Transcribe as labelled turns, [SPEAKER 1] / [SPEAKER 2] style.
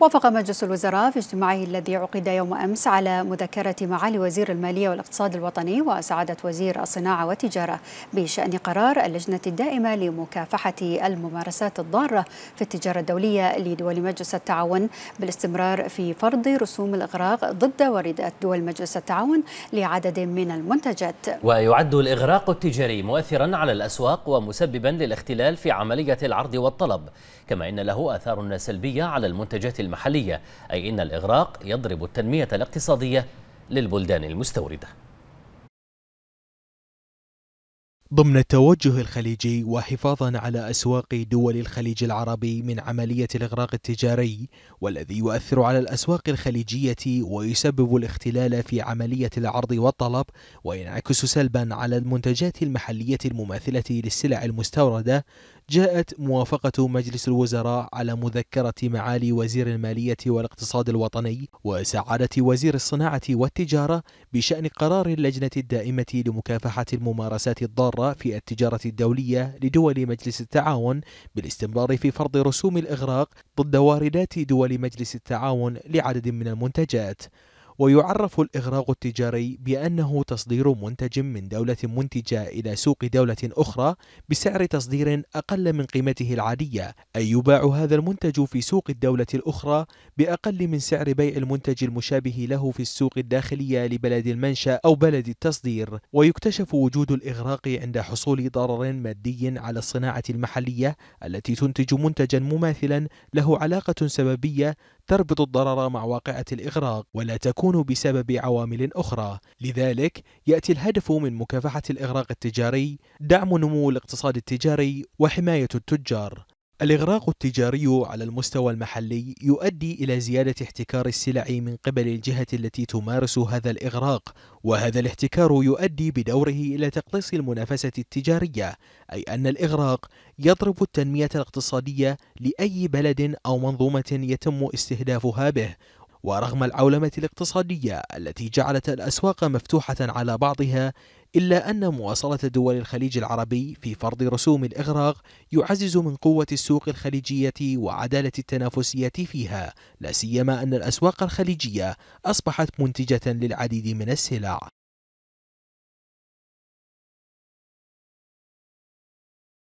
[SPEAKER 1] وافق مجلس الوزراء في اجتماعه الذي عقد يوم أمس على مذكرة معالي وزير المالية والاقتصاد الوطني وسعادة وزير الصناعة والتجارة بشأن قرار اللجنة الدائمة لمكافحة الممارسات الضارة في التجارة الدولية لدول مجلس التعاون بالاستمرار في فرض رسوم الإغراق ضد واردات دول مجلس التعاون لعدد من المنتجات
[SPEAKER 2] ويعد الإغراق التجاري مؤثرا على الأسواق ومسببا للاختلال في عملية العرض والطلب كما إن له آثار سلبية على المنتجات المحلية أي إن الإغراق يضرب التنمية الاقتصادية للبلدان المستوردة ضمن التوجه الخليجي وحفاظا على اسواق دول الخليج العربي من عمليه الاغراق التجاري والذي يؤثر على الاسواق الخليجيه ويسبب الاختلال في عمليه العرض والطلب وينعكس سلبا على المنتجات المحليه المماثله للسلع المستورده جاءت موافقة مجلس الوزراء على مذكرة معالي وزير المالية والاقتصاد الوطني وسعادة وزير الصناعة والتجارة بشأن قرار اللجنة الدائمة لمكافحة الممارسات الضارة في التجارة الدولية لدول مجلس التعاون بالاستمرار في فرض رسوم الإغراق ضد واردات دول مجلس التعاون لعدد من المنتجات ويعرف الإغراق التجاري بأنه تصدير منتج من دولة منتجة إلى سوق دولة أخرى بسعر تصدير أقل من قيمته العادية أي يباع هذا المنتج في سوق الدولة الأخرى بأقل من سعر بيع المنتج المشابه له في السوق الداخلية لبلد المنشأ أو بلد التصدير ويكتشف وجود الإغراق عند حصول ضرر مادي على الصناعة المحلية التي تنتج منتجا مماثلا له علاقة سببية تربط الضرر مع واقعة الإغراق ولا تكون بسبب عوامل أخرى لذلك يأتي الهدف من مكافحة الإغراق التجاري دعم نمو الاقتصاد التجاري وحماية التجار الإغراق التجاري على المستوى المحلي يؤدي إلى زيادة احتكار السلع من قبل الجهة التي تمارس هذا الإغراق، وهذا الاحتكار يؤدي بدوره إلى تقليص المنافسة التجارية، أي أن الإغراق يضرب التنمية الاقتصادية لأي بلد أو منظومة يتم استهدافها به، ورغم العولمة الاقتصادية التي جعلت الأسواق مفتوحة على بعضها إلا أن مواصلة دول الخليج العربي في فرض رسوم الإغراق يعزز من قوة السوق الخليجية وعدالة التنافسية فيها لا سيما أن الأسواق الخليجية أصبحت منتجة للعديد من السلع